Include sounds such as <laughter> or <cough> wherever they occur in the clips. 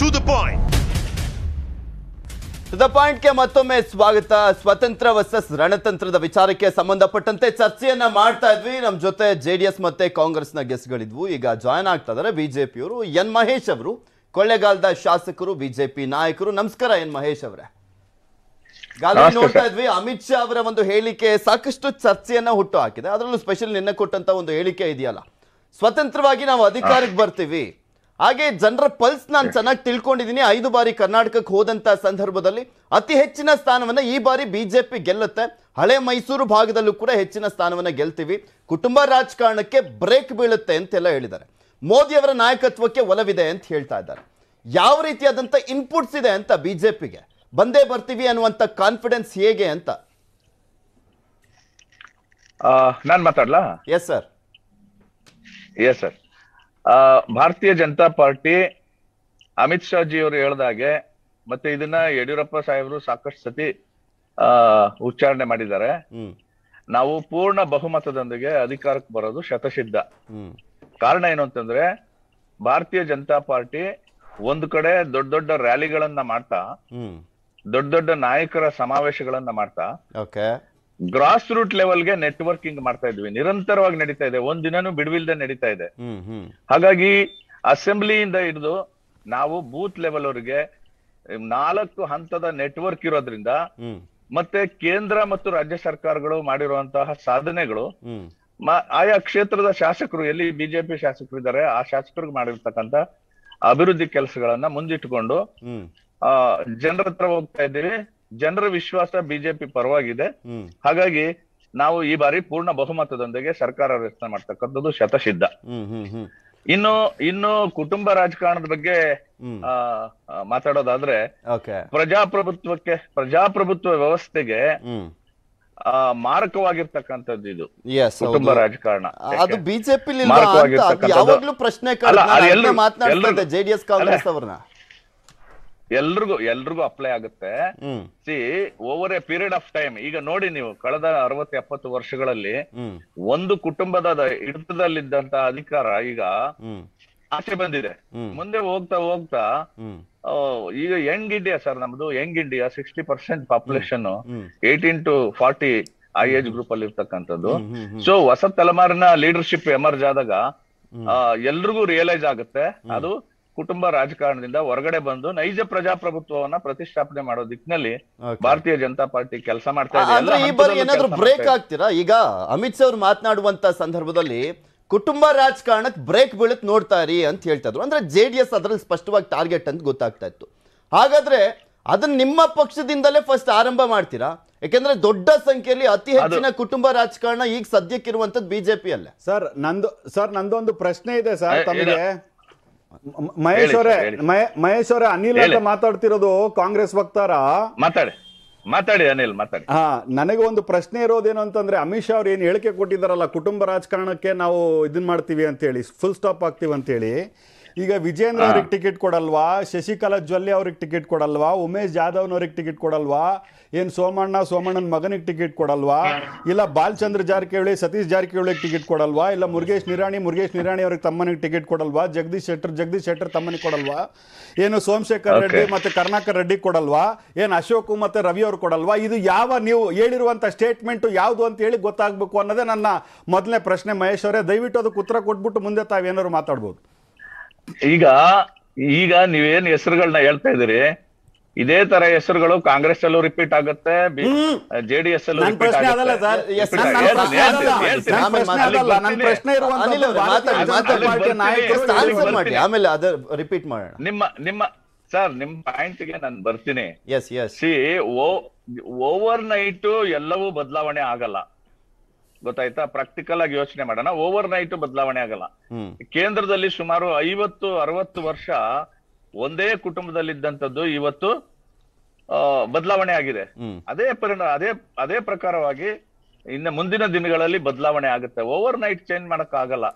to the point the ಪಾಯಿಂಟ್ಗೆ ಮತ್ತೊಮ್ಮೆ ಸ್ವಾಗತ ಸ್ವತಂತ್ರ ವರ್ಸಸ್ ರಣತಂತ್ರದ ವಿಚಾರಕ್ಕೆ ಸಂಬಂಧಪಟ್ಟಂತೆ ಚರ್ಚೆಯನ್ನ ಮಾಡ್ತಾ ಇದ್ವಿ ನಮ್ಮ ಜೊತೆ ಜೆ ಡಿ ಎಸ್ ಮತ್ತೆ ಕಾಂಗ್ರೆಸ್ನ ಗಳಿದ್ವು ಈಗ ಜಾಯ್ನ್ ಆಗ್ತಾ ಇದ್ದಾರೆ ಬಿಜೆಪಿಯವರು ಎನ್ ಮಹೇಶ್ ಅವರು ಕೊಳ್ಳೆಗಾಲದ ಶಾಸಕರು ಬಿಜೆಪಿ ನಾಯಕರು ನಮಸ್ಕಾರ ಎನ್ ಮಹೇಶ್ ಅವರೇ ಗಾಲಿ ನೋಡ್ತಾ ಇದ್ವಿ ಅಮಿತ್ ಶಾ ಅವರ ಒಂದು ಹೇಳಿಕೆ ಸಾಕಷ್ಟು ಚರ್ಚೆಯನ್ನ ಹುಟ್ಟು ಹಾಕಿದೆ ಅದರಲ್ಲೂ ಸ್ಪೆಷಲ್ ನಿನ್ನೆ ಕೊಟ್ಟಂತ ಒಂದು ಹೇಳಿಕೆ ಇದೆಯಲ್ಲ ಸ್ವತಂತ್ರವಾಗಿ ನಾವು ಅಧಿಕಾರಕ್ಕೆ ಬರ್ತೀವಿ ಹಾಗೆ ಜನರ ಪಲ್ಸ್ ನಾನು ಚೆನ್ನಾಗಿ ತಿಳ್ಕೊಂಡಿದ್ದೀನಿ ಐದು ಬಾರಿ ಕರ್ನಾಟಕಕ್ಕೆ ಹೋದಂತ ಸಂದರ್ಭದಲ್ಲಿ ಅತಿ ಹೆಚ್ಚಿನ ಸ್ಥಾನವನ್ನ ಈ ಬಾರಿ ಬಿಜೆಪಿ ಗೆಲ್ಲುತ್ತೆ ಹಳೆ ಮೈಸೂರು ಭಾಗದಲ್ಲೂ ಕೂಡ ಹೆಚ್ಚಿನ ಸ್ಥಾನವನ್ನ ಗೆಲ್ತೀವಿ ಕುಟುಂಬ ರಾಜಕಾರಣಕ್ಕೆ ಬ್ರೇಕ್ ಬೀಳುತ್ತೆ ಅಂತೆಲ್ಲ ಹೇಳಿದ್ದಾರೆ ಮೋದಿ ಅವರ ನಾಯಕತ್ವಕ್ಕೆ ಒಲವಿದೆ ಅಂತ ಹೇಳ್ತಾ ಇದ್ದಾರೆ ಯಾವ ರೀತಿಯಾದಂಥ ಇನ್ಪುಟ್ಸ್ ಇದೆ ಅಂತ ಬಿಜೆಪಿಗೆ ಬಂದೇ ಬರ್ತೀವಿ ಅನ್ನುವಂಥ ಕಾನ್ಫಿಡೆನ್ಸ್ ಹೇಗೆ ಅಂತ ನಾನು ಮಾತಾಡ್ಲಾ yes sir yes sir Bharatiya Janata party Amit Shah ji ಅವರು ಹೇಳ್ದಾಗೆ ಮತ್ತೆ ಇದನ್ನ ಯಡಿಯೂರಪ್ಪ ಸಾಹೇಬರು ಸಾಕಷ್ಟು ಸತಿ ಆ ಉಚ್ಚಾರಣೆ ಮಾಡಿದ್ದಾರೆ ನಾವು ಪೂರ್ಣ ಬಹುಮತದೊಂದಿಗೆ ಅಧಿಕಾರಕ್ಕೆ ಬರೋದು ಶತಸಿದ್ಧ ಕಾರಣ ಏನು ಅಂತಂದ್ರೆ ಭಾರತೀಯ ಜನತಾ ಪಾರ್ಟಿ ಒಂದು ಕಡೆ ದೊಡ್ಡ ದೊಡ್ಡ ರ್ಯಾಲಿಗಳನ್ನ ಮಾಡ್ತಾ ದೊಡ್ಡ ದೊಡ್ಡ ನಾಯಕರ ಸಮಾವೇಶಗಳನ್ನ ಮಾಡ್ತಾ ಗ್ರಾಸ್ ರೂಟ್ ಲೆವೆಲ್ಗೆ ನೆಟ್ವರ್ಕಿಂಗ್ ಮಾಡ್ತಾ ಇದ್ವಿ ನಿರಂತರವಾಗಿ ನಡೀತಾ ಇದೆ ಒಂದ್ ದಿನನೂ ಬಿಡುವಿಲ್ದೆ ನಡೀತಾ ಇದೆ ಹಾಗಾಗಿ ಅಸೆಂಬ್ಲಿಯಿಂದ ಹಿಡಿದು ನಾವು ಬೂತ್ ಲೆವೆಲ್ ಅವರಿಗೆ ನಾಲ್ಕು ಹಂತದ ನೆಟ್ವರ್ಕ್ ಇರೋದ್ರಿಂದ ಮತ್ತೆ ಕೇಂದ್ರ ಮತ್ತು ರಾಜ್ಯ ಸರ್ಕಾರಗಳು ಮಾಡಿರುವಂತಹ ಸಾಧನೆಗಳು ಆಯಾ ಕ್ಷೇತ್ರದ ಶಾಸಕರು ಎಲ್ಲಿ ಬಿಜೆಪಿ ಶಾಸಕರು ಇದ್ದಾರೆ ಆ ಶಾಸಕರಿಗೆ ಮಾಡಿರ್ತಕ್ಕಂತ ಅಭಿವೃದ್ಧಿ ಕೆಲಸಗಳನ್ನ ಮುಂದಿಟ್ಟುಕೊಂಡು ಆ ಜನರ ಹತ್ರ ಹೋಗ್ತಾ ಇದ್ದೀವಿ ಜನರ ವಿಶ್ವಾಸ ಬಿಜೆಪಿ ಪರವಾಗಿದೆ ಹಾಗಾಗಿ ನಾವು ಈ ಬಾರಿ ಪೂರ್ಣ ಬಹುಮತದೊಂದಿಗೆ ಸರ್ಕಾರ ರಚನೆ ಮಾಡ್ತಕ್ಕಂಥದ್ದು ಶತಸಿದ್ಧ ಇನ್ನು ಇನ್ನು ಕುಟುಂಬ ರಾಜಕಾರಣದ ಬಗ್ಗೆ ಮಾತಾಡೋದಾದ್ರೆ ಪ್ರಜಾಪ್ರಭುತ್ವಕ್ಕೆ ಪ್ರಜಾಪ್ರಭುತ್ವ ವ್ಯವಸ್ಥೆಗೆ ಮಾರಕವಾಗಿರ್ತಕ್ಕಂಥದ್ದು ಇದು ಕುಟುಂಬ ರಾಜಕಾರಣ ಅದು ಬಿಜೆಪಿ ಪ್ರಶ್ನೆ ಜೆಡಿಎಸ್ ಕಾಂಗ್ರೆಸ್ ಅವ್ರನ್ನ ಎಲ್ರಿಗೂ ಎಲ್ರಿಗೂ ಅಪ್ಲೈ ಆಗುತ್ತೆ see over a period of time ಈಗ ನೋಡಿ ನೀವು ಕಳೆದ ಅರವತ್ ಎಪ್ಪತ್ತು ವರ್ಷಗಳಲ್ಲಿ ಒಂದು ಕುಟುಂಬದ ಹಿಡಿತದಲ್ಲಿದ್ದಂತ ಅಧಿಕಾರ ಈಗ ಆಚೆ ಬಂದಿದೆ ಮುಂದೆ ಹೋಗ್ತಾ ಹೋಗ್ತಾ ಈಗ ಯಂಗ್ ಇಂಡಿಯಾ ಸರ್ ನಮ್ದು young India sixty percent population eighteen to forty I age group ಅಲ್ಲಿ ಇರ್ತಕ್ಕಂಥದ್ದು ಸೊ ಹೊಸ ತಲೆಮಾರಿನ ಲೀಡರ್ಶಿಪ್ ಎಮರ್ಜ್ ಆದಾಗ ಎಲ್ರಿಗೂ ರಿಯಲೈಸ್ ಆಗುತ್ತೆ ಅದು ಕುಟುಂಬ ರಾಜಕಾರಣದಿಂದ ಹೊರಗಡೆ ಬಂದು ನೈಜ ಪ್ರಜಾಪ್ರಭುತ್ವವನ್ನ ಪ್ರತಿಷ್ಠಾಪನೆ ಮಾಡೋ ದಿಕ್ಕಿನಲ್ಲಿ ಭಾರತೀಯ ಜನತಾ ಪಾರ್ಟಿ ಕೆಲಸ ಮಾಡ್ತಾ ಇದೆ ಈ ಬ್ರೇಕ್ ಆಗ್ತೀರಾ ಈಗ ಅಮಿತ್ ಶಾ ಅವರು ಮಾತನಾಡುವಂತ ಸಂದರ್ಭದಲ್ಲಿ ಕುಟುಂಬ ರಾಜಕಾರಣಕ್ಕೆ ಬ್ರೇಕ್ ಬೀಳಕ್ ನೋಡ್ತಾ ಅಂತ ಹೇಳ್ತಾ ಇದ್ರು ಅಂದ್ರೆ ಜೆ ಡಿ ಎಸ್ ಅದ್ರಲ್ಲಿ ಸ್ಪಷ್ಟವಾಗಿ ಟಾರ್ಗೆಟ್ ಅಂತ ಗೊತ್ತಾಗ್ತಾ ಇತ್ತು ಹಾಗಾದ್ರೆ ಅದನ್ನ ನಿಮ್ಮ ಪಕ್ಷದಿಂದಲೇ ಫಸ್ಟ್ ಆರಂಭ ಮಾಡ್ತೀರಾ ಯಾಕೆಂದ್ರೆ ದೊಡ್ಡ ಸಂಖ್ಯೆಯಲ್ಲಿ ಅತಿ ಹೆಚ್ಚಿನ ಕುಟುಂಬ ರಾಜಕಾರಣ ಈಗ ಸದ್ಯಕ್ಕಿರುವಂತದ್ದು ಬಿಜೆಪಿ ಅಲ್ಲ ಸರ್ ನಂದು ಸರ್ ನಂದೊಂದು ಪ್ರಶ್ನೆ ಇದೆ ಸರ್ ತಮಗೆ ಮಹೇಶ್ ಅವರೇ ಮಹೇಶ್ ಅವರೇ ಅನಿಲ್ ಅಂತ ಮಾತಾಡ್ತಿರೋದು ಕಾಂಗ್ರೆಸ್ ವಕ್ತಾರ ಮಾತಾಡಿ ಮಾತಾಡಿ ಅನಿಲ್ ಮಾತಾಡಿ ಹಾ ನನಗೆ ಒಂದು ಪ್ರಶ್ನೆ ಇರೋದೇನು ಅಂತಂದ್ರೆ ಅಮಿತ್ ಶಾ ಅವ್ರು ಏನು ಹೇಳಿಕೆ ಕೊಟ್ಟಿದ್ದಾರಲ್ಲ ಕುಟುಂಬ ರಾಜಕಾರಣಕ್ಕೆ ನಾವು ಇದನ್ನ ಮಾಡ್ತೀವಿ ಅಂತ ಹೇಳಿ ಫುಲ್ ಸ್ಟಾಪ್ ಆಗ್ತೀವಿ ಅಂತ ಹೇಳಿ ಈಗ ವಿಜೇಂದ್ರ ಅವ್ರಿಗೆ ಟಿಕೆಟ್ ಕೊಡಲ್ವಾ ಶಶಿಕಲಾ ಜ್ವಲ್ಲಿ ಅವ್ರಿಗೆ ಟಿಕೆಟ್ ಕೊಡಲ್ವಾ ಉಮೇಶ್ ಅವ್ರಿಗೆ ಟಿಕೆಟ್ ಕೊಡಲ್ವಾ ಏನು ಸೋಮಣ್ಣ ಸೋಮಣ್ಣನ ಮಗನಿಗೆ ಟಿಕೆಟ್ ಕೊಡಲ್ವಾ ಇಲ್ಲ ಬಾಲಚಂದ್ರ ಜಾರಕಿಹೊಳಿ ಸತೀಶ್ ಜಾರಕಿಹೊಳಿಗೆ ಟಿಕೆಟ್ ಕೊಡಲ್ವಾ ಇಲ್ಲ ಮುರುಗೇಶ್ ನಿರಾಣಿ ಮುರುಗೇಶ್ ನಿರಾಣಿ ಅವ್ರಿಗೆ ತಮ್ಮನಿಗೆ ಟಿಕೆಟ್ ಕೊಡಲ್ವಾ ಜಗದೀಶ್ ಶೆಟ್ಟರ್ ಜಗದೀಶ್ ಶೆಟ್ಟರ್ ತಮ್ಮನಿಗೆ ಕೊಡಲ್ವಾ ಏನು ಸೋಮಶೇಖರ್ ರೆಡ್ಡಿ ಮತ್ತೆ ಕರ್ನಾಕರ್ ರೆಡ್ಡಿ ಕೊಡಲ್ವಾ ಏನು ಅಶೋಕ್ ಮತ್ತೆ ರವಿ ಅವ್ರು ಕೊಡಲ್ವಾ ಇದು ಯಾವ ನೀವು ಹೇಳಿರುವಂಥ ಸ್ಟೇಟ್ಮೆಂಟ್ ಯಾವುದು ಅಂತ ಹೇಳಿ ಗೊತ್ತಾಗಬೇಕು ಅನ್ನೋದೇ ನನ್ನ ಮೊದಲನೇ ಪ್ರಶ್ನೆ ಮಹೇಶ್ ಅವರೇ ದಯವಿಟ್ಟು ಅದಕ್ಕೆ ಉತ್ತರ ಕೊಟ್ಬಿಟ್ಟು ಮುಂದೆ ತಾವೇನಾದ್ರು ಮಾತಾಡ್ಬೋದು ಈಗ ಈಗ ನೀವೇನ್ ಹೆಸರುಗಳನ್ನ ಹೇಳ್ತಾ ಇದೀರಿ ಇದೇ ತರ ಹೆಸರುಗಳು ಕಾಂಗ್ರೆಸ್ ಅಲ್ಲೂ ರಿಪೀಟ್ ಆಗುತ್ತೆ ಜೆಡಿಎಸ್ ಅಲ್ಲೂ ರಿಪೀಟ್ ಆಗುತ್ತೆ ನಿಮ್ಮ ನಿಮ್ಮ ಸರ್ ನಿಮ್ ಪಾಯಿಂಟ್ ಗೆ ನಾನು ಬರ್ತೀನಿ ಸಿ ಓವರ್ ನೈಟ್ ಎಲ್ಲವೂ ಬದಲಾವಣೆ ಆಗಲ್ಲ ಗೊತ್ತಾಯ್ತಾ ಪ್ರಾಕ್ಟಿಕಲ್ ಆಗಿ ಯೋಚನೆ ಮಾಡೋಣ ಓವರ್ ನೈಟ್ ಬದಲಾವಣೆ ಆಗಲ್ಲ ಕೇಂದ್ರದಲ್ಲಿ ಸುಮಾರು ಐವತ್ತು ಅರವತ್ತು ವರ್ಷ ಒಂದೇ ಕುಟುಂಬದಲ್ಲಿದ್ದಂಥದ್ದು ಇವತ್ತು ಬದಲಾವಣೆ ಆಗಿದೆ ಅದೇ ಪರಿಣಾಮ ಅದೇ ಅದೇ ಪ್ರಕಾರವಾಗಿ ಇನ್ನು ಮುಂದಿನ ದಿನಗಳಲ್ಲಿ ಬದಲಾವಣೆ ಆಗುತ್ತೆ ಓವರ್ ನೈಟ್ ಚೇಂಜ್ ಮಾಡಕ್ ಆಗಲ್ಲ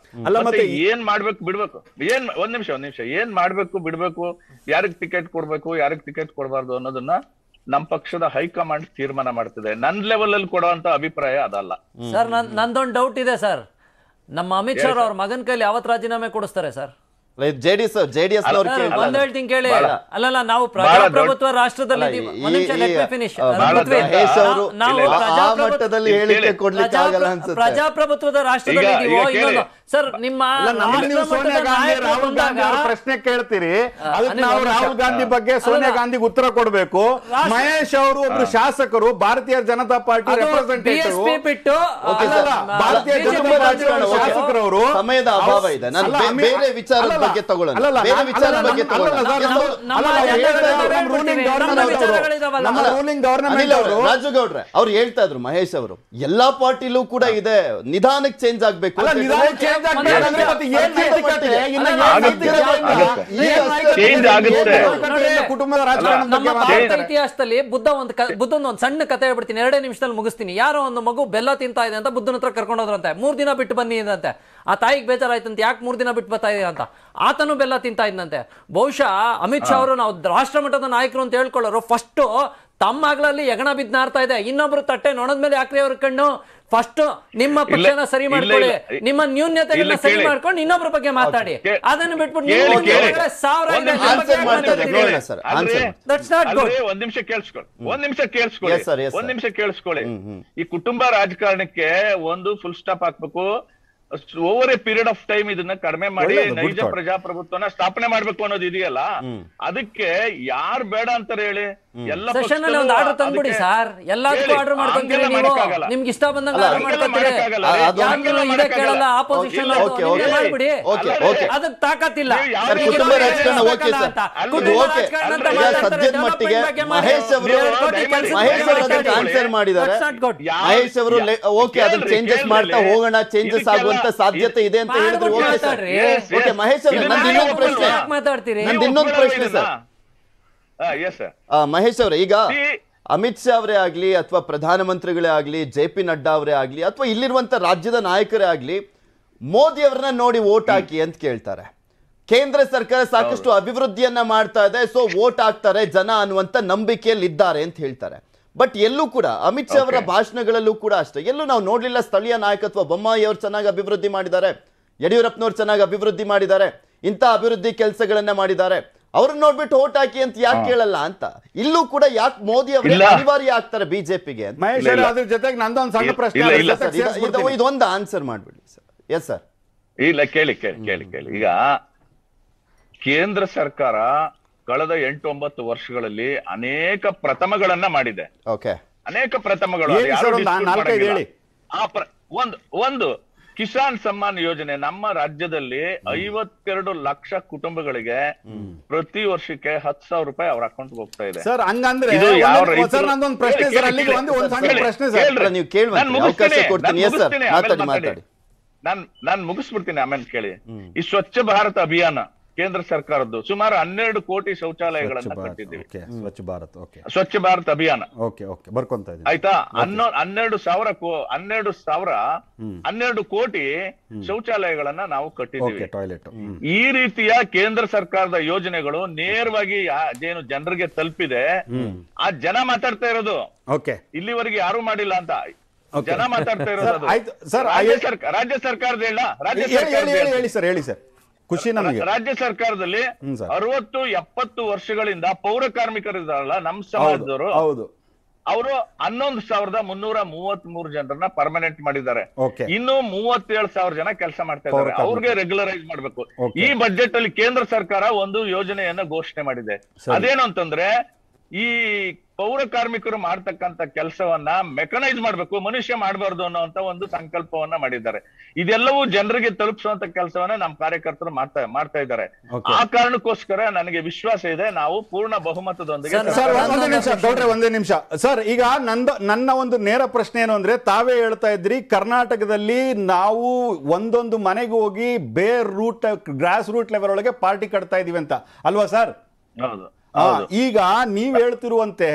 ಮತ್ತೆ ಏನ್ ಮಾಡ್ಬೇಕು ಬಿಡ್ಬೇಕು ಏನ್ ಒಂದ್ ನಿಮಿಷ ಒಂದ್ ನಿಮಿಷ ಏನ್ ಮಾಡ್ಬೇಕು ಬಿಡ್ಬೇಕು ಯಾರಿಗ್ ಟಿಕೆಟ್ ಕೊಡ್ಬೇಕು ಯಾರಿಗ್ ಟಿಕೆಟ್ ಕೊಡಬಾರ್ದು ಅನ್ನೋದನ್ನ ನಮ್ಮ ಪಕ್ಷದ ಹೈಕಮಾಂಡ್ ತೀರ್ಮಾನ ಮಾಡ್ತಿದೆ ನನ್ ಲೆವೆಲ್ ಅಲ್ಲಿ ಕೊಡುವಂತ ಅಭಿಪ್ರಾಯ ಅದಲ್ಲ ಸರ್ ನಂದೊಂದು ಡೌಟ್ ಇದೆ ಸರ್ ನಮ್ಮ ಅಮಿತ್ ಶಾ ಅವ್ರ ಮಗನ ಕೈಲಿ ಯಾವತ್ ರಾಜೀನಾಮೆ ಕೊಡಿಸ್ತಾರೆ ಸರ್ ಜೆಡಿಎಸ್ ಜೆಡಿಎಸ್ ಪ್ರಜಾಪ್ರಭುತ್ವದ ರಾಷ್ಟ್ರದಲ್ಲಿ ಸರ್ ನಿಮ್ಮ ಪ್ರಶ್ನೆ ಕೇಳ್ತೀರಿ ಅದಕ್ಕೆ ನಾವು ರಾಹುಲ್ ಗಾಂಧಿ ಬಗ್ಗೆ ಸೋನಿಯಾ ಗಾಂಧಿಗೆ ಉತ್ತರ ಕೊಡಬೇಕು ಮಹೇಶ್ ಅವರು ಒಬ್ರು ಶಾಸಕರು ಭಾರತೀಯ ಜನತಾ ಪಾರ್ಟಿ ರೆಪ್ರೆಸೆಂಟೇಟಿವ್ ಬಿಟ್ಟು ಭಾರತೀಯ ಜನತಾ ಪಾರ್ಟಿ ಶಾಸಕರವರು ಸಮಯದ ಅಭಾವ ಇದೆ ವಿಚಾರ ಬಗ್ಗೆ ತಗೊಳ್ಳೋಣ ಅವ್ರು ಹೇಳ್ತಾ ಇದ್ರು ಮಹೇಶ್ ಅವರು ಎಲ್ಲಾ ಪಾರ್ಟಿಲೂ ಕೂಡ ಇದೆ ನಿಧಾನಕ್ಕೆ ಚೇಂಜ್ ಆಗ್ಬೇಕು ಕುಟುಂಬದ ಇತಿಹಾಸದಲ್ಲಿ ಬುದ್ಧ ಒಂದು ಬುದ್ಧನ ಒಂದು ಸಣ್ಣ ಕತೆ ಹೇಳ್ಬಿಡ್ತೀನಿ ಎರಡೇ ನಿಮಿಷದಲ್ಲಿ ಮುಗಿಸ್ತೀನಿ ಯಾರೋ ಒಂದು ಮಗು ಬೆಲ್ಲ ತಿಂತಾ ಇದೆ ಅಂತ ಬುದ್ಧನ ಹತ್ರ ಕರ್ಕೊಂಡೋದ್ರಂತೆ ಮೂರ್ ದಿನ ಬಿಟ್ಟು ಬನ್ನಿ ಅಂತೆ ಆ ತಾಯಿಗೆ ಬೇಜಾರಾಯ್ತಂತೆ ಯಾಕೆ ಮೂರು ದಿನ ಬಿಟ್ಟು ಬರ್ತಾ ಇದೀರ ಅಂತ ಆತನು ಬೆಲ್ಲ ತಿಂತಾ ಇದ್ದಂತೆ ಬಹುಶಃ ಅಮಿತ್ ಶಾ ಅವರು ನಾವು ಮಟ್ಟದ ನಾಯಕರು ಅಂತ ಹೇಳ್ಕೊಳ್ಳೋರು ಫಸ್ಟು ತಮ್ಮ ಎಗಣ ಯಗಣ ಬಿದ್ದ ಇದೆ ಇನ್ನೊಬ್ರು ತಟ್ಟೆ ನೋಡದ ಮೇಲೆ ಯಾಕ್ರಿ ಅವ್ರ ಕಣ್ಣು ಫಸ್ಟ್ ನಿಮ್ಮ ಪಕ್ಷನ ಸರಿ ಮಾಡ್ಕೊಳ್ಳಿ ನಿಮ್ಮ ನ್ಯೂನ್ಯತೆಗಳನ್ನ ಸರಿ ಮಾಡ್ಕೊಂಡು ಇನ್ನೊಬ್ರ ಬಗ್ಗೆ ಮಾತಾಡಿ ಅದನ್ನು ಬಿಟ್ಬಿಟ್ಟು ಸಾವಿರ ನಿಮಿಷ ಕೇಳಿಸ್ಕೊಳ್ಳಿ ಒಂದ್ ನಿಮಿಷ ಕೇಳಿಸ್ಕೊಳ್ಳಿ ಒಂದ್ ನಿಮಿಷ ಕೇಳಿಸ್ಕೊಳ್ಳಿ ಈ ಕುಟುಂಬ ರಾಜಕಾರಣಕ್ಕೆ ಒಂದು ಫುಲ್ ಸ್ಟಾಪ್ ಹಾಕ್ಬೇಕು over a period of time ಇದನ್ನ ಕಡಿಮೆ ಮಾಡಿ ನೈಜ ಪ್ರಜಾಪ್ರಭುತ್ವನ ಸ್ಥಾಪನೆ ಮಾಡ್ಬೇಕು ಅನ್ನೋದು ಇದೆಯಲ್ಲ ಅದಕ್ಕೆ ಯಾರ್ ಬೇಡ ಅಂತಾರೆ ಹೇಳಿ ಸೆಷನ್ ಅಲ್ಲಿ ಒಂದು ಆರ್ಡರ್ ತಂದ್ಬಿಡಿ ಸರ್ ಎಲ್ಲದಕ್ಕೂ ಆರ್ಡರ್ ಮಾಡ್ಕೊಂತೀರಿ ನೀವು ನಿಮ್ಗೆ ಇಷ್ಟ ಬಂದಂಗೆ ಆರ್ಡರ್ ಮಾಡ್ಕೊತೀರಿ ಯಾರನ್ನೂ ಇದೆ ಕೇಳಲ್ಲ ಆಪೋಸಿಷನ್ ಓಕೆ ಅದಕ್ಕೆ ತಾಕತ್ತಿಲ್ಲ ಕುಟುಂಬ ರಾಜಕಾರಣ ಓಕೆ ಸರ್ ಅಂತ ಸದ್ಯದ ಮಟ್ಟಿಗೆ ಮಹೇಶ್ ಅವರು ಮಹೇಶ್ ಅವರು ಅದಕ್ಕೆ ಆನ್ಸರ್ ಮಾಡಿದ್ದಾರೆ ಮಹೇಶ್ ಅವರು ಓಕೆ ಅದನ್ನ ಚೇಂಜಸ್ ಮಾಡ್ತಾ ಹೋಗೋಣ ಚೇಂಜಸ್ ಆಗುವಂತ ಸಾಧ್ಯತೆ ಇದೆ ಅಂತ ಹೇಳಿದ್ರು ಓಕೆ ಸರ್ ಓಕೆ ಮಹೇಶ್ ಅವರು ನಂದು ಇನ್ನೊಂದು ಇನ್ನೊಂದು ಪ್ರಶ್ನೆ ಸರ್ ಮಹೇಶ್ ಅವ್ರೆ ಈಗ ಅಮಿತ್ ಶಾ ಅವರೇ ಆಗ್ಲಿ ಅಥವಾ ಪ್ರಧಾನಮಂತ್ರಿಗಳೇ ಆಗ್ಲಿ ಜೆ ಪಿ ನಡ್ಡಾ ಅವರೇ ಆಗ್ಲಿ ಅಥವಾ ಇಲ್ಲಿರುವಂತ ರಾಜ್ಯದ ನಾಯಕರೇ ಆಗ್ಲಿ ಮೋದಿ ಅವ್ರನ್ನ ನೋಡಿ ವೋಟ್ ಹಾಕಿ ಅಂತ ಕೇಳ್ತಾರೆ ಕೇಂದ್ರ ಸರ್ಕಾರ ಸಾಕಷ್ಟು ಅಭಿವೃದ್ಧಿಯನ್ನ ಮಾಡ್ತಾ ಇದೆ ಸೊ ವೋಟ್ ಹಾಕ್ತಾರೆ ಜನ ಅನ್ನುವಂತ ನಂಬಿಕೆಯಲ್ಲಿ ಇದ್ದಾರೆ ಅಂತ ಹೇಳ್ತಾರೆ ಬಟ್ ಎಲ್ಲೂ ಕೂಡ ಅಮಿತ್ ಶಾ ಅವರ ಭಾಷಣಗಳಲ್ಲೂ ಕೂಡ ಅಷ್ಟೇ ಎಲ್ಲೂ ನಾವು ನೋಡ್ಲಿಲ್ಲ ಸ್ಥಳೀಯ ನಾಯಕತ್ವ ಬೊಮ್ಮಾಯಿ ಅವರು ಚೆನ್ನಾಗಿ ಅಭಿವೃದ್ಧಿ ಮಾಡಿದ್ದಾರೆ ಯಡಿಯೂರಪ್ಪನವ್ರು ಚೆನ್ನಾಗಿ ಅಭಿವೃದ್ಧಿ ಮಾಡಿದ್ದಾರೆ ಇಂಥ ಅಭಿವೃದ್ಧಿ ಕೆಲಸಗಳನ್ನ ಮಾಡಿದ್ದಾರೆ ಅವ್ರನ್ನ ನೋಡ್ಬಿಟ್ಟು ಓಟ್ ಹಾಕಿ ಅಂತ ಯಾಕೆ ಕೇಳಲ್ಲ ಅಂತ ಇಲ್ಲೂ ಕೂಡ ಯಾಕೆ ಮೋದಿ ಅವರಿಗೆ ಅನಿವಾರ್ಯ ಆಗ್ತಾರೆ ಬಿಜೆಪಿಗೆ ಅದ್ರ ಜೊತೆಗೆ ಸಣ್ಣ ಪ್ರಶ್ನೆ ಇದೊಂದು ಆನ್ಸರ್ ಮಾಡ್ಬಿಡಿ ಸರ್ ಎಸ್ ಸರ್ ಇಲ್ಲ ಕೇಳಿ ಕೇಳಿ ಕೇಳಿ ಕೇಳಿ ಈಗ ಕೇಂದ್ರ ಸರ್ಕಾರ ಕಳೆದ ಎಂಟು ಒಂಬತ್ತು ವರ್ಷಗಳಲ್ಲಿ ಅನೇಕ ಪ್ರಥಮಗಳನ್ನ ಮಾಡಿದೆ ಓಕೆ ಅನೇಕ ಪ್ರಥಮಗಳು ಒಂದು ಒಂದು ಕಿಸಾನ್ ಸಮ್ಮಾನ್ ಯೋಜನೆ ನಮ್ಮ ರಾಜ್ಯದಲ್ಲಿ ಐವತ್ತೆರಡು ಲಕ್ಷ ಕುಟುಂಬಗಳಿಗೆ ಪ್ರತಿ ವರ್ಷಕ್ಕೆ ಹತ್ತು ಸಾವಿರ ರೂಪಾಯಿ ಅವ್ರ ಅಕೌಂಟ್ ಹೋಗ್ತಾ ಇದೆ ನಾನ್ ನಾನ್ ಮುಗಿಸ್ಬಿಡ್ತೀನಿ ಆಮೇಲೆ ಕೇಳಿ ಈ ಸ್ವಚ್ಛ ಭಾರತ ಅಭಿಯಾನ ಕೇಂದ್ರ ಸರ್ಕಾರದ್ದು ಸುಮಾರು ಹನ್ನೆರಡು ಕೋಟಿ ಶೌಚಾಲಯಗಳನ್ನ ಕಟ್ಟಿದ್ದೀವಿ ಸ್ವಚ್ಛ ಭಾರತ್ ಸ್ವಚ್ಛ ಭಾರತ್ ಅಭಿಯಾನ ಆಯ್ತಾ ಹನ್ನೆರಡು ಸಾವಿರ ಹನ್ನೆರಡು ಸಾವಿರ ಹನ್ನೆರಡು ಕೋಟಿ ಶೌಚಾಲಯಗಳನ್ನ ನಾವು ಕಟ್ಟಿದ್ದೀವಿ ಈ ರೀತಿಯ ಕೇಂದ್ರ ಸರ್ಕಾರದ ಯೋಜನೆಗಳು ನೇರವಾಗಿ ಅದೇನು ಜನರಿಗೆ ತಲುಪಿದೆ ಆ ಜನ ಮಾತಾಡ್ತಾ ಇರೋದು ಇಲ್ಲಿವರೆಗೆ ಯಾರು ಮಾಡಿಲ್ಲ ಅಂತ ಜನ ಮಾತಾಡ್ತಾ ಇರೋದು ರಾಜ್ಯ ಸರ್ಕಾರದ ರಾಜ್ಯ ಸರ್ಕಾರ ಹೇಳಿ ಸರ್ ಹೇಳಿ ಸರ್ ಖುಷಿ ನಮಗೆ ರಾಜ್ಯ ಸರ್ಕಾರದಲ್ಲಿ ಅರವತ್ತು ಎಪ್ಪತ್ತು ವರ್ಷಗಳಿಂದ ಪೌರ ಕಾರ್ಮಿಕರ ನಮ್ ಸಮಾಜದವರು ಹೌದು ಅವರು ಹನ್ನೊಂದು ಸಾವಿರದ ಮುನ್ನೂರ ಮೂವತ್ ಮೂರು ಜನರನ್ನ ಪರ್ಮನೆಂಟ್ ಮಾಡಿದ್ದಾರೆ ಇನ್ನು ಮೂವತ್ತೇಳು ಸಾವಿರ ಜನ ಕೆಲಸ ಮಾಡ್ತಾ ಇದ್ದಾರೆ ಅವ್ರಿಗೆ ರೆಗ್ಯುಲರೈಸ್ ಮಾಡ್ಬೇಕು ಈ ಬಜೆಟ್ ಅಲ್ಲಿ ಕೇಂದ್ರ ಸರ್ಕಾರ ಒಂದು ಯೋಜನೆಯನ್ನ ಘೋಷಣೆ ಮಾಡಿದೆ ಅದೇನು ಅಂತಂದ್ರೆ ಈ ಪೌರ ಕಾರ್ಮಿಕರು ಮಾಡ್ತಕ್ಕಂತ ಕೆಲಸವನ್ನ ಮೆಕನೈಸ್ ಮಾಡ್ಬೇಕು ಮನುಷ್ಯ ಮಾಡಬಾರ್ದು ಅನ್ನೋಂತ ಒಂದು ಸಂಕಲ್ಪವನ್ನ ಮಾಡಿದ್ದಾರೆ ಇದೆಲ್ಲವೂ ಜನರಿಗೆ ತಲುಪಿಸುವಂತ ಕೆಲಸವನ್ನ ನಮ್ಮ ಕಾರ್ಯಕರ್ತರು ಮಾಡ್ತಾ ಮಾಡ್ತಾ ಇದ್ದಾರೆ ಆ ಕಾರಣಕ್ಕೋಸ್ಕರ ನನಗೆ ವಿಶ್ವಾಸ ಇದೆ ನಾವು ಪೂರ್ಣ ಬಹುಮತದೊಂದಿಗೆ ಒಂದೇ ನಿಮಿಷ ಸರ್ ಈಗ ನಂದು ನನ್ನ ಒಂದು ನೇರ ಪ್ರಶ್ನೆ ಏನು ಅಂದ್ರೆ ತಾವೇ ಹೇಳ್ತಾ ಇದ್ರಿ ಕರ್ನಾಟಕದಲ್ಲಿ ನಾವು ಒಂದೊಂದು ಮನೆಗೆ ಹೋಗಿ bare root grass root level ಒಳಗೆ ಪಾರ್ಟಿ ಕಟ್ತಾ ಇದೀವಿ ಅಂತ ಅಲ್ವಾ ಸರ್ ಹೌದು ಈಗ ನೀವ್ ಹೇಳ್ತಿರುವಂತೆ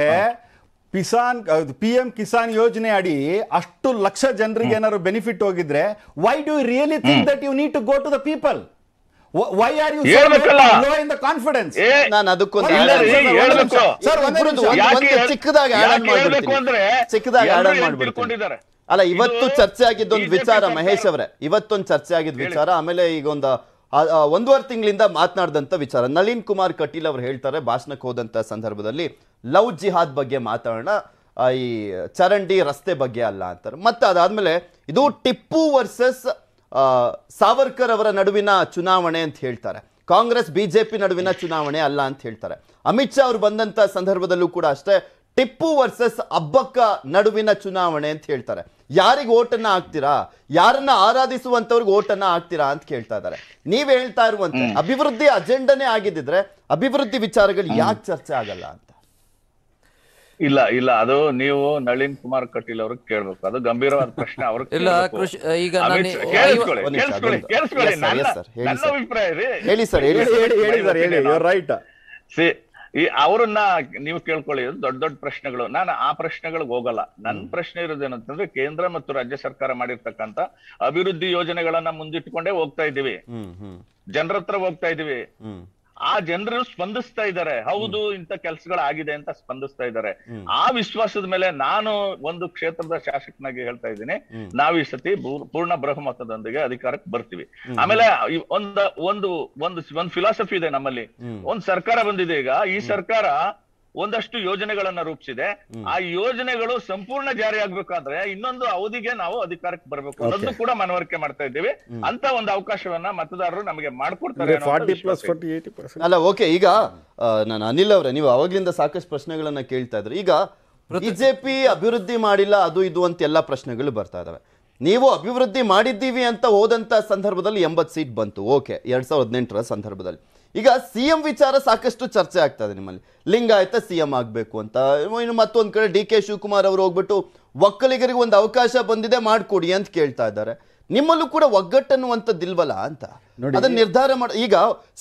ಕಿಸಾನ್ ಪಿ ಎಂ ಕಿಸಾನ್ ಯೋಜನೆ ಅಡಿ ಅಷ್ಟು ಲಕ್ಷ ಜನರಿಗೆ ಏನಾದ್ರು ಬೆನಿಫಿಟ್ ಹೋಗಿದ್ರೆ why do really think that you need to go to the people why are you low in the confidence ನಾನು ಅದಕ್ಕೊಂದು ಸರ್ ಚಿಕ್ಕದಾಗಿ ಚಿಕ್ಕದಾಗಿ ಅಲ್ಲ ಇವತ್ತು ಚರ್ಚೆ ಆಗಿದ್ದೊಂದು ವಿಚಾರ ಮಹೇಶ್ ಅವರೇ ಇವತ್ತೊಂದು ಚರ್ಚೆ ಆಗಿದ್ದ ವಿಚಾರ ಆಮೇಲೆ ಈಗ ಒಂದು ಒಂದೂವರೆ ತಿಂಗಳಿಂದ ಮಾತನಾಡಿದಂಥ ವಿಚಾರ ನಳಿನ್ ಕುಮಾರ್ ಕಟೀಲ್ ಅವರು ಹೇಳ್ತಾರೆ ಭಾಷಣಕ್ಕೆ ಹೋದಂಥ ಸಂದರ್ಭದಲ್ಲಿ ಲವ್ ಜಿಹಾದ್ ಬಗ್ಗೆ ಮಾತಾಡೋಣ ಈ ಚರಂಡಿ ರಸ್ತೆ ಬಗ್ಗೆ ಅಲ್ಲ ಅಂತಾರೆ ಮತ್ತು ಅದಾದಮೇಲೆ ಇದು ಟಿಪ್ಪು ವರ್ಸಸ್ ಸಾವರ್ಕರ್ ಅವರ ನಡುವಿನ ಚುನಾವಣೆ ಅಂತ ಹೇಳ್ತಾರೆ ಕಾಂಗ್ರೆಸ್ ಬಿ ಜೆ ಪಿ ನಡುವಿನ ಚುನಾವಣೆ ಅಲ್ಲ ಅಂತ ಹೇಳ್ತಾರೆ ಅಮಿತ್ ಶಾ ಅವರು ಬಂದಂಥ ಸಂದರ್ಭದಲ್ಲೂ ಕೂಡ ಅಷ್ಟೇ ಟಿಪ್ಪು ವರ್ಸಸ್ ಅಬ್ಬಕ್ಕ ನಡುವಿನ ಚುನಾವಣೆ ಅಂತ ಹೇಳ್ತಾರೆ ಯಾರಿಗೆ ಓಟನ್ನ ಹಾಕ್ತೀರಾ ಯಾರನ್ನ ಆರಾಧಿಸುವಂತವ್ರಿಗೆ ಓಟನ್ನ ಹಾಕ್ತೀರಾ ಅಂತ ಕೇಳ್ತಾ ಇದ್ದಾರೆ ನೀವ್ ಹೇಳ್ತಾ ಇರುವಂತೆ ಅಭಿವೃದ್ಧಿ ಅಜೆಂಡನೇ ಆಗಿದ್ದಿದ್ರೆ ಅಭಿವೃದ್ಧಿ ವಿಚಾರಗಳು ಯಾಕೆ ಚರ್ಚೆ ಆಗಲ್ಲ ಅಂತ ಇಲ್ಲ ಇಲ್ಲ ಅದು ನೀವು ನಳಿನ್ ಕುಮಾರ್ ಕಟೀಲ್ ಅವ್ರಿಗೆ ಕೇಳ್ಬೇಕು ಅದು ಗಂಭೀರವಾದ ಪ್ರಶ್ನೆ ಅವ್ರಿಗೆ <laughs> ಇಲ್ಲ ಹೇಳಿ ಸರ್ ಹೇಳಿ ಸರ್ ಹೇಳಿ ರೈಟ್ ಈ ಅವರನ್ನ ನೀವು ಕೇಳ್ಕೊಳ್ಳಿ ದೊಡ್ಡ ದೊಡ್ಡ ಪ್ರಶ್ನೆಗಳು ನಾನು ಆ ಪ್ರಶ್ನೆಗಳಿಗೆ ಹೋಗಲ್ಲ ನನ್ನ ಪ್ರಶ್ನೆ ಇರೋದೇನಂತಂದ್ರೆ ಕೇಂದ್ರ ಮತ್ತು ರಾಜ್ಯ ಸರ್ಕಾರ ಮಾಡಿರ್ತಕ್ಕಂತ ಅಭಿವೃದ್ಧಿ ಯೋಜನೆಗಳನ್ನ ಮುಂದಿಟ್ಕೊಂಡೇ ಹೋಗ್ತಾ ಇದೀವಿ ಜನರ ಹತ್ರ ಹೋಗ್ತಾ ಇದೀವಿ ಆ ಜನರು ಸ್ಪಂದಿಸ್ತಾ ಇದ್ದಾರೆ ಹೌದು ಇಂಥ ಆಗಿದೆ ಅಂತ ಸ್ಪಂದಿಸ್ತಾ ಇದ್ದಾರೆ ಆ ವಿಶ್ವಾಸದ ಮೇಲೆ ನಾನು ಒಂದು ಕ್ಷೇತ್ರದ ಶಾಸಕನಾಗಿ ಹೇಳ್ತಾ ಇದ್ದೀನಿ ನಾವ್ ಈ ಸತಿ ಪೂರ್ಣ ಬ್ರಹ್ಮತದೊಂದಿಗೆ ಅಧಿಕಾರಕ್ಕೆ ಬರ್ತೀವಿ ಆಮೇಲೆ ಒಂದ ಒಂದು ಒಂದು ಒಂದ್ ಫಿಲಾಸಫಿ ಇದೆ ನಮ್ಮಲ್ಲಿ ಒಂದ್ ಸರ್ಕಾರ ಬಂದಿದೆ ಈಗ ಈ ಸರ್ಕಾರ ಒಂದಷ್ಟು ಯೋಜನೆಗಳನ್ನ ರೂಪಿಸಿದೆ ಆ ಯೋಜನೆಗಳು ಸಂಪೂರ್ಣ ಜಾರಿ ಆಗ್ಬೇಕಾದ್ರೆ ಇನ್ನೊಂದು ಅವಧಿಗೆ ನಾವು ಅಧಿಕಾರಕ್ಕೆ ಬರಬೇಕು ಅನ್ನೋದು ಕೂಡ ಮನವರಿಕೆ ಮಾಡ್ತಾ ಇದ್ದೀವಿ ಅಂತ ಒಂದು ಅವಕಾಶವನ್ನ ಮತದಾರರು ನಮಗೆ ಮಾಡ್ಕೊಡ್ತಾರೆ ಅಲ್ಲ ಓಕೆ ಈಗ ನಾನು ಅನಿಲ್ ಅವರೇ ನೀವು ಅವಾಗ್ಲಿಂದ ಸಾಕಷ್ಟು ಪ್ರಶ್ನೆಗಳನ್ನ ಕೇಳ್ತಾ ಇದ್ರೆ ಈಗ ಬಿಜೆಪಿ ಅಭಿವೃದ್ಧಿ ಮಾಡಿಲ್ಲ ಅದು ಇದು ಅಂತ ಎಲ್ಲಾ ಪ್ರಶ್ನೆಗಳು ಬರ್ತಾ ಇದಾವೆ ನೀವು ಅಭಿವೃದ್ಧಿ ಮಾಡಿದ್ದೀವಿ ಅಂತ ಹೋದಂತ ಸಂದರ್ಭದಲ್ಲಿ ಎಂಬತ್ತು ಸೀಟ್ ಬಂತು ಓಕೆ ಎರಡ್ ಸಾವಿರದ ಹದಿನೆಂಟರ ಸಂದರ್ಭದಲ್ಲಿ ಈಗ ಸಿ ಎಂ ವಿಚಾರ ಸಾಕಷ್ಟು ಚರ್ಚೆ ಆಗ್ತಾ ಇದೆ ನಿಮ್ಮಲ್ಲಿ ಲಿಂಗಾಯತ ಸಿ ಎಂ ಆಗಬೇಕು ಅಂತ ಇನ್ನು ಮತ್ತೊಂದ್ ಕಡೆ ಡಿ ಕೆ ಶಿವಕುಮಾರ್ ಅವರು ಹೋಗ್ಬಿಟ್ಟು ಒಕ್ಕಲಿಗರಿಗೆ ಒಂದು ಅವಕಾಶ ಬಂದಿದೆ ಮಾಡ್ಕೊಡಿ ಅಂತ ಕೇಳ್ತಾ ಇದ್ದಾರೆ ನಿಮ್ಮಲ್ಲೂ ಕೂಡ ಒಗ್ಗಟ್ಟನ್ನುವಂಥದ್ದಿಲ್ವಲ್ಲ ಅಂತ ಅದನ್ನ ನಿರ್ಧಾರ ಮಾಡ ಈಗ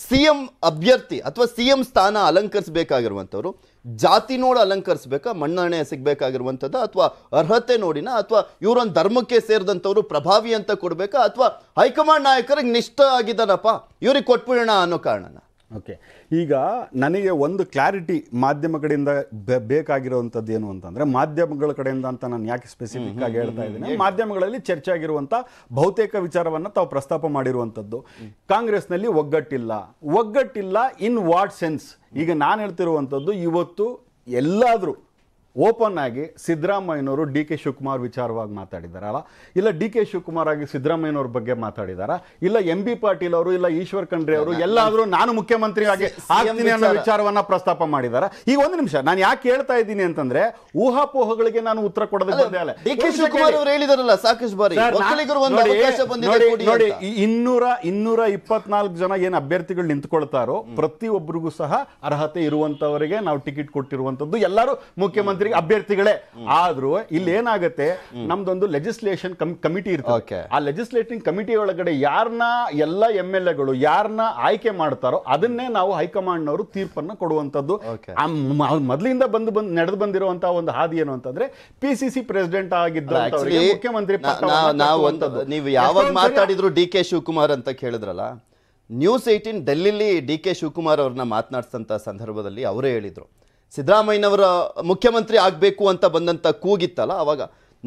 ಸಿ ಎಂ ಅಭ್ಯರ್ಥಿ ಅಥವಾ ಸಿ ಎಂ ಸ್ಥಾನ ಅಲಂಕರಿಸಬೇಕಾಗಿರುವಂಥವ್ರು ಜಾತಿ ನೋಡಿ ಅಲಂಕರಿಸ್ಬೇಕಾ ಮಣ್ಣೆಣೆ ಸಿಗಬೇಕಾಗಿರುವಂಥದ್ದು ಅಥವಾ ಅರ್ಹತೆ ನೋಡಿನ ಅಥವಾ ಇವರೊಂದು ಧರ್ಮಕ್ಕೆ ಸೇರಿದಂಥವ್ರು ಪ್ರಭಾವಿ ಅಂತ ಕೊಡಬೇಕಾ ಅಥವಾ ಹೈಕಮಾಂಡ್ ನಾಯಕರಿಗೆ ನಿಷ್ಠ ಆಗಿದ್ದಾನಪ್ಪ ಇವ್ರಿಗೆ ಕೊಟ್ಬಿಡೋಣ ಅನ್ನೋ ಕಾರಣನ ಓಕೆ ಈಗ ನನಗೆ ಒಂದು ಕ್ಲಾರಿಟಿ ಮಾಧ್ಯಮ ಕಡೆಯಿಂದ ಬೇಕಾಗಿರುವಂಥದ್ದು ಏನು ಅಂತಂದರೆ ಮಾಧ್ಯಮಗಳ ಕಡೆಯಿಂದ ಅಂತ ನಾನು ಯಾಕೆ ಸ್ಪೆಸಿಫಿಕ್ ಆಗಿ ಹೇಳ್ತಾ ಇದ್ದೀನಿ ಮಾಧ್ಯಮಗಳಲ್ಲಿ ಚರ್ಚೆ ಆಗಿರುವಂಥ ಬಹುತೇಕ ವಿಚಾರವನ್ನು ತಾವು ಪ್ರಸ್ತಾಪ ಮಾಡಿರುವಂಥದ್ದು ಕಾಂಗ್ರೆಸ್ನಲ್ಲಿ ಒಗ್ಗಟ್ಟಿಲ್ಲ ಒಗ್ಗಟ್ಟಿಲ್ಲ ಇನ್ ವಾಟ್ ಸೆನ್ಸ್ ಈಗ ನಾನು ಹೇಳ್ತಿರುವಂಥದ್ದು ಇವತ್ತು ಎಲ್ಲಾದರೂ ಓಪನ್ ಆಗಿ ಸಿದ್ದರಾಮಯ್ಯನವರು ಡಿ ಕೆ ಶಿವಕುಮಾರ್ ವಿಚಾರವಾಗಿ ಮಾತಾಡಿದಾರಲ್ಲ ಇಲ್ಲ ಡಿ ಕೆ ಶಿವಕುಮಾರ್ ಆಗಿ ಸಿದ್ದರಾಮಯ್ಯನವ್ರ ಬಗ್ಗೆ ಮಾತಾಡಿದಾರ ಇಲ್ಲ ಎಂ ಬಿ ಪಾಟೀಲ್ ಅವರು ಇಲ್ಲ ಈಶ್ವರ್ ಖಂಡ್ರೆ ಅವರು ಎಲ್ಲಾದರೂ ನಾನು ಮುಖ್ಯಮಂತ್ರಿ ಆಗಿ ಆಗ್ತೀನಿ ಅನ್ನೋ ವಿಚಾರವನ್ನ ಪ್ರಸ್ತಾಪ ಮಾಡಿದಾರ ಈಗ ಒಂದು ನಿಮಿಷ ನಾನು ಯಾಕೆ ಹೇಳ್ತಾ ಇದ್ದೀನಿ ಅಂತಂದ್ರೆ ಊಹಾಪೋಹಗಳಿಗೆ ನಾನು ಉತ್ತರ ಕೊಡೋದಕ್ಕೆ ಡಿ ಕೆ ಶಿವಕುಮಾರ್ ಅವರು ಹೇಳಿದಾರಲ್ಲ ಸಾಕಷ್ಟು ಬಾರಿ ಇನ್ನೂರ ಇನ್ನೂರ ಇಪ್ಪತ್ನಾಲ್ಕು ಜನ ಏನು ಅಭ್ಯರ್ಥಿಗಳು ನಿಂತ್ಕೊಳ್ತಾರೋ ಪ್ರತಿಯೊಬ್ಬರಿಗೂ ಸಹ ಅರ್ಹತೆ ಇರುವಂತವರಿಗೆ ನಾವು ಟಿಕೆಟ್ ಕೊಟ್ಟಿರುವಂತದ್ದು ಎಲ್ಲರೂ ಮುಖ್ಯಮಂತ್ರಿ ಅಭ್ಯರ್ಥಿಗಳೇ ಆದ್ರೂ ಇಲ್ಲಿ ಏನಾಗುತ್ತೆ ನಮ್ದೊಂದು ಲೆಜಿಸ್ಲೇಷನ್ ಕಮಿಟಿ ಇರ್ತದೆ ಆ ಲೆಜಿಸ್ಲೇಟಿಂಗ್ ಕಮಿಟಿ ಒಳಗಡೆ ಯಾರನ್ನ ಎಲ್ಲ ಎಂ ಎಲ್ ಎಗಳು ಯಾರನ್ನ ಆಯ್ಕೆ ಮಾಡ್ತಾರೋ ಅದನ್ನೇ ನಾವು ಹೈಕಮಾಂಡ್ ನವರು ತೀರ್ಪನ್ನ ಕೊಡುವಂತದ್ದು ಮೊದಲಿಂದ ಬಂದು ಬಂದು ನಡೆದು ಬಂದಿರುವಂತ ಒಂದು ಹಾದಿ ಏನು ಅಂತಂದ್ರೆ ಪಿ ಸಿ ಸಿ ಪ್ರೆಸಿಡೆಂಟ್ ಆಗಿದ್ದ ಮುಖ್ಯಮಂತ್ರಿ ನೀವು ಯಾವಾಗ ಮಾತಾಡಿದ್ರು ಡಿ ಕೆ ಶಿವಕುಮಾರ್ ಅಂತ ಕೇಳಿದ್ರಲ್ಲ ನ್ಯೂಸ್ ಏಯ್ಟೀನ್ ಡೆಲ್ಲಿಲಿ ಡಿ ಕೆ ಶಿವಕುಮಾರ್ ಅವ್ರನ್ನ ಮಾತನಾಡಿಸಿದಂಥ ಸಂದರ್ಭದಲ್ಲಿ ಅವರೇ ಹೇಳಿದರು ಸಿದ್ದರಾಮಯ್ಯನವರ ಮುಖ್ಯಮಂತ್ರಿ ಆಗಬೇಕು ಅಂತ ಬಂದಂಥ ಕೂಗಿತ್ತಲ್ಲ ಆವಾಗ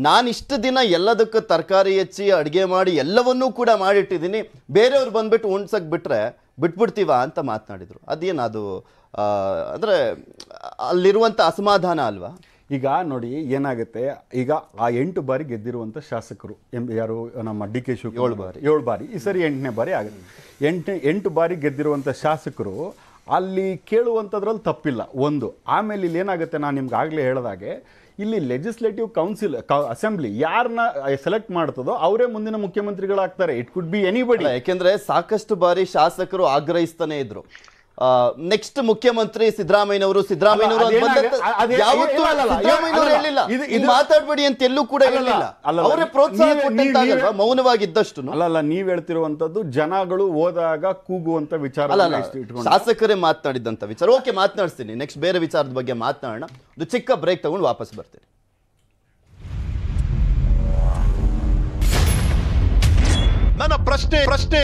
ನಾನಿಷ್ಟು ದಿನ ಎಲ್ಲದಕ್ಕೂ ತರಕಾರಿ ಹೆಚ್ಚಿ ಅಡುಗೆ ಮಾಡಿ ಎಲ್ಲವನ್ನೂ ಕೂಡ ಮಾಡಿಟ್ಟಿದ್ದೀನಿ ಬೇರೆಯವ್ರು ಬಂದುಬಿಟ್ಟು ಉಣ್ಸಕ್ಕೆ ಬಿಟ್ಟರೆ ಬಿಟ್ಬಿಡ್ತೀವ ಅಂತ ಮಾತನಾಡಿದರು ಅದೇನು ಅದು ಅಂದರೆ ಅಲ್ಲಿರುವಂಥ ಅಸಮಾಧಾನ ಅಲ್ವಾ ಈಗ ನೋಡಿ ಏನಾಗುತ್ತೆ ಈಗ ಆ ಎಂಟು ಬಾರಿ ಗೆದ್ದಿರುವಂಥ ಶಾಸಕರು ಎಂ ಯಾರು ನಮ್ಮ ಡಿ ಕೆ ಶಿವಕುಮಾರ್ ಏಳು ಬಾರಿ ಏಳು ಬಾರಿ ಈ ಸರಿ ಎಂಟನೇ ಬಾರಿ ಆಗುತ್ತೆ ಎಂಟು ಎಂಟು ಬಾರಿ ಗೆದ್ದಿರುವಂಥ ಶಾಸಕರು ಅಲ್ಲಿ ಕೇಳುವಂಥದ್ರಲ್ಲಿ ತಪ್ಪಿಲ್ಲ ಒಂದು ಆಮೇಲೆ ಇಲ್ಲಿ ಏನಾಗುತ್ತೆ ನಾನು ನಿಮ್ಗೆ ಆಗಲೇ ಹೇಳಿದಾಗೆ ಇಲ್ಲಿ ಲೆಜಿಸ್ಲೇಟಿವ್ ಕೌನ್ಸಿಲ್ ಅಸೆಂಬ್ಲಿ ಯಾರನ್ನ ಸೆಲೆಕ್ಟ್ ಮಾಡ್ತದೋ ಅವರೇ ಮುಂದಿನ ಮುಖ್ಯಮಂತ್ರಿಗಳಾಗ್ತಾರೆ ಇಟ್ ಕುಡ್ ಬಿ ಎನಿಬಡಿ ಯಾಕೆಂದ್ರೆ ಸಾಕಷ್ಟು ಬಾರಿ ಶಾಸಕರು ಆಗ್ರಹಿಸ್ತಾನೆ ಇದ್ರು ನೆಕ್ಸ್ಟ್ ಮುಖ್ಯಮಂತ್ರಿ ಸಿದ್ದರಾಮಯ್ಯನವರು ಸಿದ್ದರಾಮಯ್ಯನವರು ಯಾವತ್ತೂ ಸಿದ್ದರಾಮಯ್ಯನವರು ಹೇಳಿಲ್ಲ ಇದು ಮಾತಾಡ್ಬೇಡಿ ಅಂತ ಎಲ್ಲೂ ಕೂಡ ಹೇಳಿಲ್ಲ ಅವರೇ ಪ್ರೋತ್ಸಾಹ ಮೌನವಾಗಿದ್ದಷ್ಟು ಅಲ್ಲಲ್ಲ ನೀವ್ ಹೇಳ್ತಿರುವಂತದ್ದು ಜನಗಳು ಹೋದಾಗ ಕೂಗುವಂತ ವಿಚಾರ ಶಾಸಕರೇ ಮಾತನಾಡಿದಂತ ವಿಚಾರ ಓಕೆ ಮಾತನಾಡ್ತೀನಿ ನೆಕ್ಸ್ಟ್ ಬೇರೆ ವಿಚಾರದ ಬಗ್ಗೆ ಮಾತನಾಡೋಣ ಒಂದು ಚಿಕ್ಕ ಬ್ರೇಕ್ ತಗೊಂಡು ವಾಪಸ್ ಬರ್ತೇನೆ ನನ್ನ ಪ್ರಶ್ನೆ ಪ್ರಶ್ನೆ